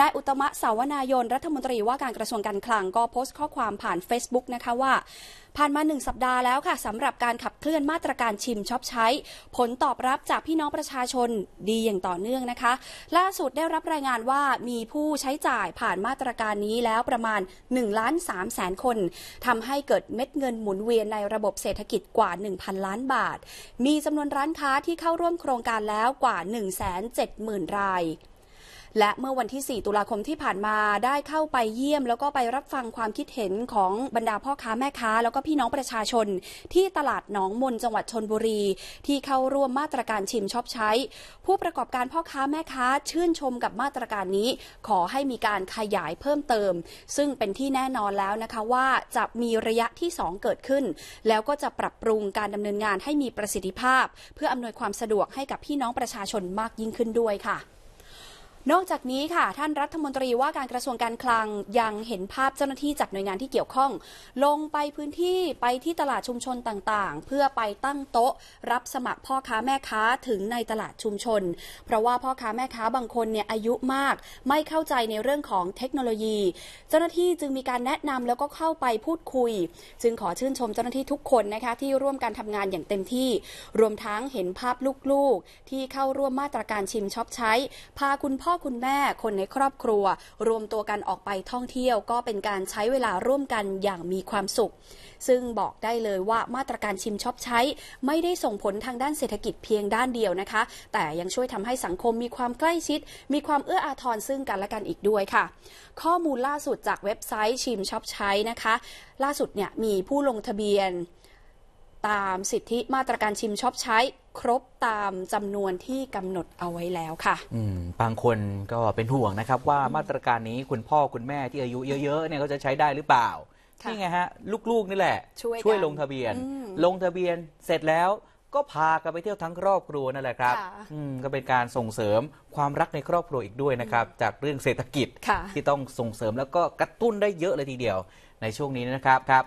นายอุตมะสาวนายนรัฐมนตรีว่าการกระทรวงการคลังก็โพสต์ข้อความผ่าน Facebook นะคะว่า ผ่านมาหนึ่งสัปดาห์แล้วค่ะสำหรับการขับเคลื่อนมาตรการชิมช็อปใช้ ผลตอบรับจากพี่น้องประชาชนดีอย่างต่อเนื่องนะคะ ล่าสุดได้รับรายงานว่ามีผู้ใช้จ่ายผ่านมาตรการนี้แล้วประมาณ1ล้าน3แสนคนทำให้เกิดเม็ดเงินหมุนเวียนในระบบเศรษฐกิจกว่า 1,000 ล้าน บาท มีจำนวนร้านค้าที่เข้าร่วมโครงการแล้วกว่า1,70,000รายและเมื่อวันที่ 4 ตุลาคมที่ผ่านมาได้เข้าไปเยี่ยมแล้วก็ไปรับฟังความคิดเห็นของบรรดาพ่อค้าแม่ค้า แล้วก็พี่น้องประชาชนที่ตลาดหนองมนจังหวัดชนบุรี ที่เข้าร่วมมาตรการชิมชอบใช้ ผู้ประกอบการพ่อค้าแม่ค้าชื่นชมกับมาตรการนี้ ขอให้มีการขยายเพิ่มเติม ซึ่งเป็นที่แน่นอนแล้วนะคะว่าจะมีระยะที่ 2 เกิดขึ้นแล้วก็จะปรับปรุงการดำเนินงานให้มีประสิทธิภาพ เพื่ออำนวยความสะดวกให้กับพี่น้องประชาชนมากยิ่งขึ้นด้วยค่ะนอกจากนี้ค่ะ ท่านรัฐมนตรีว่าการกระทรวงการคลังยังเห็นภาพเจ้าหน้าที่จากหน่วยงานที่เกี่ยวข้อง ลงไปพื้นที่ไปที่ตลาดชุมชนต่างๆ เพื่อไปตั้งโต๊ะ รับสมัครพ่อค้าแม่ค้าถึงในตลาดชุมชนเพราะว่าพ่อค้าแม่ค้าบางคนเนี่ยอายุมาก ไม่เข้าใจในเรื่องของเทคโนโลยี เจ้าหน้าที่จึงมีการแนะนำแล้วก็เข้าไปพูดคุยจึงขอชื่นชมเจ้าหน้าที่ทุกคนนะคะที่ร่วมการทำงานอย่างเต็มที่ รวมทั้งเห็นภาพลูกๆที่เข้าร่วมมาตรการชิมช็อปใช้ พาคุณพ่อคุณแม่คนในครอบครัว รวมตัวกันออกไปท่องเที่ยว ก็เป็นการใช้เวลาร่วมกันอย่างมีความสุข ซึ่งบอกได้เลยว่ามาตรการชิมช็อปใช้ ไม่ได้ส่งผลทางด้านเศรษฐกิจเพียงด้านเดียวนะคะ แต่ยังช่วยทำให้สังคมมีความใกล้ชิดมีความเอื้ออาทรซึ่งกัน และกันอีกด้วยค่ะ ข้อมูลล่าสุดจากเว็บไซต์ชิมช็อปใช้นะคะ ล่าสุดเนี่ยมีผู้ลงทะเบียนตามสิทธิมาตรการชิมช็อปใช้ครบตามจำนวนที่กำหนดเอาไว้แล้วค่ะบางคนก็เป็นห่วงนะครับ ว่ามาตรการนี้คุณพ่อคุณแม่ที่อายุเยอะๆเนี่ยเขาจะใช้ได้หรือเปล่านี่ไงฮะลูกๆนี่แหละ ช่วยลงทะเบียน ลงทะเบียนเสร็จแล้วก็พากันไปเที่ยวทั้งครอบครัวนั่นแหละครับ ก็เป็นการส่งเสริมความรักในครอบครัวอีกด้วยนะครับ จากเรื่องเศรษฐกิจที่ต้องส่งเสริมแล้วก็กระตุ้นได้เยอะเลยทีเดียวในช่วงนี้นะครับครับ